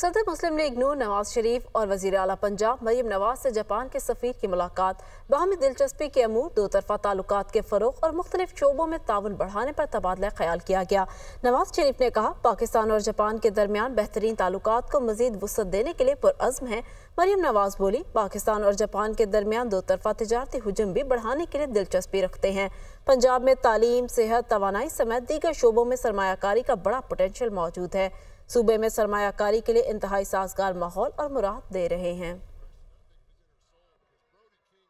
सदर मुस्लिम लीग नू नवाज शरीफ और वजीर अला पंजाब मरीम नवाज से जापान के सफी की मुलाकात बाहमी दिलचस्पी के अमूर दो तरफा ताल्लुक के फ़रोग और मुख्तलिफ शोबों में ताउन बढ़ाने पर तबादला ख्याल किया गया नवाज शरीफ ने कहा पाकिस्तान और जापान के दरमियान बेहतरीन ताल्लुक को मजीद वसत देने के लिए पुरज़म है मरीम नवाज बोली पाकिस्तान और जापान के दरमियान दो तरफा तजारती हजम भी बढ़ाने के लिए दिलचस्पी रखते हैं पंजाब में तालीम सेहत तोानाई समेत दीगर शोबों में सरमाकारी का बड़ा पोटेंशल मौजूद है सूबे में सरमाकारी के लिए इंतहाई साजगार माहौल और मुराद दे रहे हैं